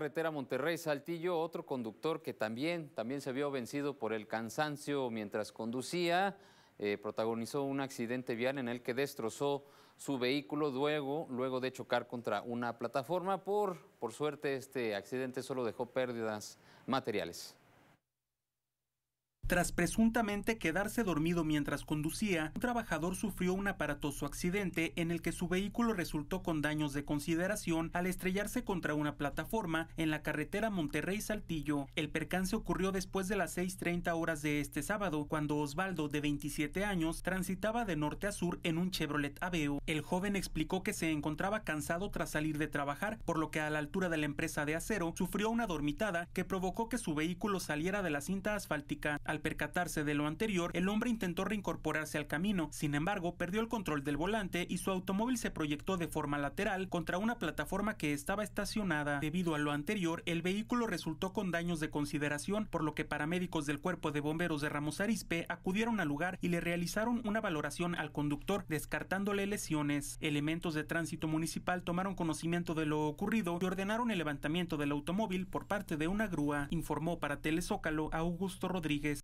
carretera Monterrey-Saltillo, otro conductor que también, también se vio vencido por el cansancio mientras conducía, eh, protagonizó un accidente vial en el que destrozó su vehículo luego, luego de chocar contra una plataforma. Por, por suerte, este accidente solo dejó pérdidas materiales. Tras presuntamente quedarse dormido mientras conducía, un trabajador sufrió un aparatoso accidente en el que su vehículo resultó con daños de consideración al estrellarse contra una plataforma en la carretera Monterrey-Saltillo. El percance ocurrió después de las 6.30 horas de este sábado, cuando Osvaldo, de 27 años, transitaba de norte a sur en un Chevrolet Aveo. El joven explicó que se encontraba cansado tras salir de trabajar, por lo que a la altura de la empresa de acero sufrió una dormitada que provocó que su vehículo saliera de la cinta asfáltica percatarse de lo anterior, el hombre intentó reincorporarse al camino, sin embargo, perdió el control del volante y su automóvil se proyectó de forma lateral contra una plataforma que estaba estacionada. Debido a lo anterior, el vehículo resultó con daños de consideración, por lo que paramédicos del cuerpo de bomberos de Ramos Arispe acudieron al lugar y le realizaron una valoración al conductor, descartándole lesiones. Elementos de tránsito municipal tomaron conocimiento de lo ocurrido y ordenaron el levantamiento del automóvil por parte de una grúa, informó para Telezócalo Augusto Rodríguez.